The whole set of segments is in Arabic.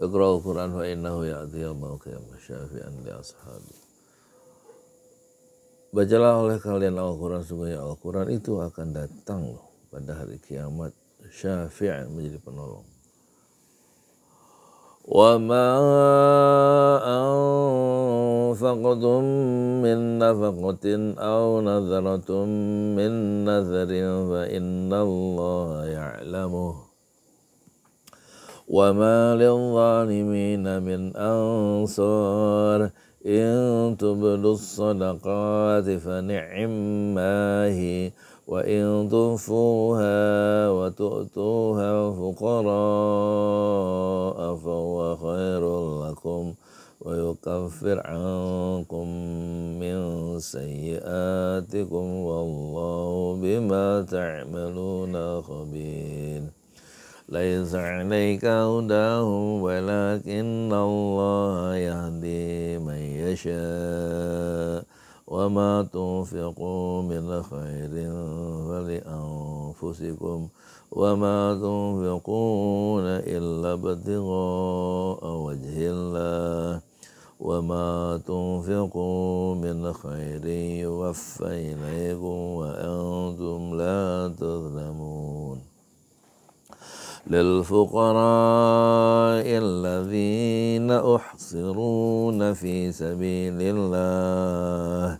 اقرأ القرآن فإنه يأتي الموقع مشافيا لأصحابه Bacalah oleh kalian Al-Quran Sungguhnya Al-Quran itu akan datang loh Pada hari kiamat Syafi'i menjadi penolong Wa ma anfaqtum min nafaqtin Au nazaratum min nazarin Fa inna Allah ya'lamuh وما للظالمين من أنصار إن تبدوا الصدقات فنعما هي وإن تخفوها وتؤتوها الفقراء فهو خير لكم ويكفر عنكم من سيئاتكم والله بما تعملون خبير ليس عليك هداهم ولكن الله يهدي من يشاء وما تنفقوا من خير فلأنفسكم وما تنفقون إلا ابتغاء وجه الله وما تنفقوا من خير يوفى إليكم وأنتم لا تظلمون للفقراء الذين أحصرون في سبيل الله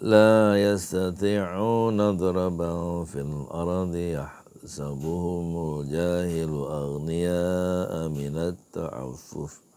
لا يستطيعون ضربا في الأرض يحسبهم الجاهل أغنياء من التعفف